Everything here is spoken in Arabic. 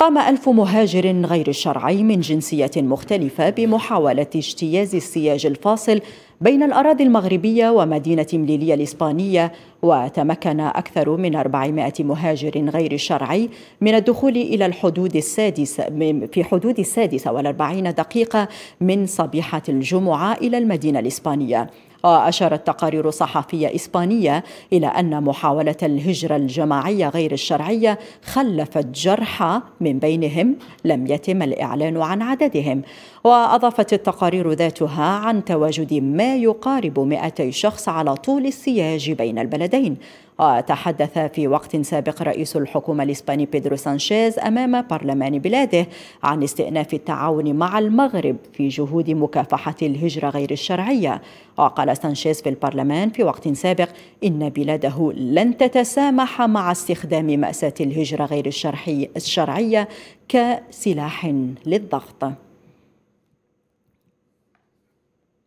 قام ألف مهاجر غير شرعي من جنسية مختلفة بمحاولة اجتياز السياج الفاصل بين الأراضي المغربية ومدينة مليلية الإسبانية وتمكن أكثر من 400 مهاجر غير شرعي من الدخول إلى الحدود السادسة في حدود السادسة والأربعين دقيقة من صبيحة الجمعة إلى المدينة الإسبانية وأشارت تقارير صحفية إسبانية إلى أن محاولة الهجرة الجماعية غير الشرعية خلفت جرحى من بينهم لم يتم الإعلان عن عددهم وأضافت التقارير ذاتها عن تواجد ما يقارب 200 شخص على طول السياج بين البلدين وتحدث في وقت سابق رئيس الحكومة الإسباني بيدرو سانشيز أمام برلمان بلاده عن استئناف التعاون مع المغرب في جهود مكافحة الهجرة غير الشرعية وقال سانشيز في البرلمان في وقت سابق إن بلاده لن تتسامح مع استخدام مأساة الهجرة غير الشرعية كسلاح للضغط